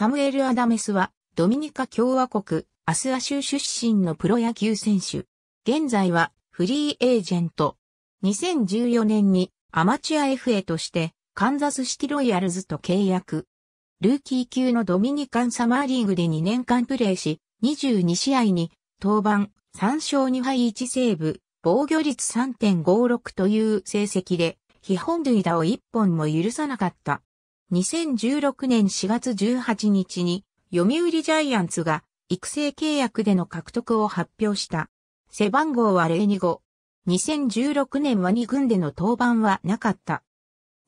サムエル・アダメスは、ドミニカ共和国、アスア州出身のプロ野球選手。現在は、フリーエージェント。2014年に、アマチュア FA として、カンザスシティロイヤルズと契約。ルーキー級のドミニカンサマーリーグで2年間プレーし、22試合に、登板、3勝2敗1セーブ、防御率3.56という成績で、非本塁打を1本も許さなかった。2016年4月18日に読売ジャイアンツが育成契約での獲得を発表した。背番号は025。2016年は2軍での登板はなかった。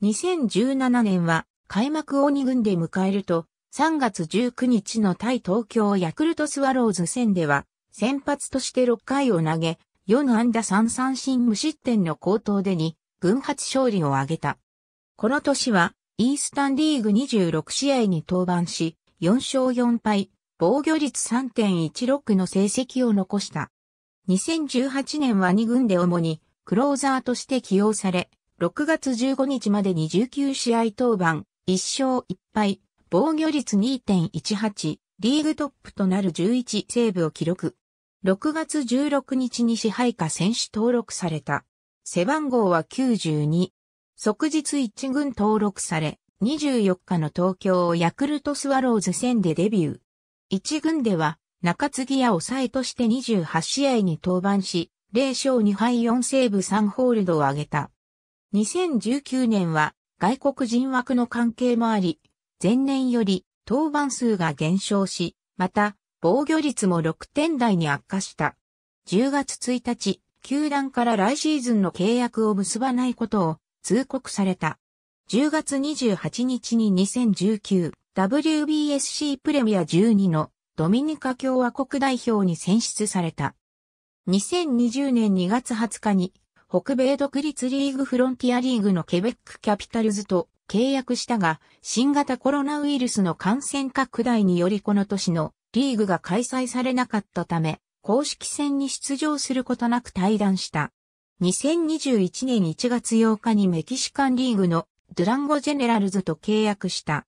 2017年は開幕を2軍で迎えると、3月19日の対東京ヤクルトスワローズ戦では、先発として6回を投げ、4安打3三振無失点の高騰でに、軍発勝利を挙げた。この年は、イースタンリーグ26試合に登板し、4勝4敗、防御率3.16の成績を残した。2018年は2軍で主にクローザーとして起用され、6月15日までに19試合登板、1勝1敗、防御率2.18、リーグトップとなる11セーブを記録。6月16日に支配下選手登録された。背番号は92。即日一軍登録され、24日の東京ヤクルトスワローズ戦でデビュー。一軍では、中継ぎや抑えとして28試合に登板し、0勝2敗4セーブ3ホールドを挙げた。2019年は外国人枠の関係もあり、前年より登板数が減少し、また防御率も6点台に悪化した。10月1日、球団から来シーズンの契約を結ばないことを通告された。10月28日に 2019WBSC プレミア12のドミニカ共和国代表に選出された。2020年2月20日に北米独立リーグフロンティアリーグのケベックキャピタルズと契約したが、新型コロナウイルスの感染拡大によりこの年のリーグが開催されなかったため、公式戦に出場することなく退団した。2021年1月8日にメキシカンリーグのドゥランゴジェネラルズと契約した。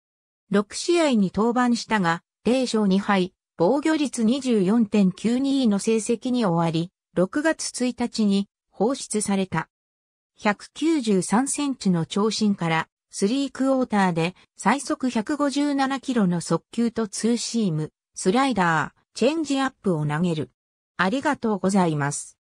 6試合に登板したが、0勝2敗、防御率24.92の成績に終わり、6月1日に放出された。193センチの長身から、スリークォーターで最速157キロの速球とツーシーム、スライダー、チェンジアップを投げる。ありがとうございます。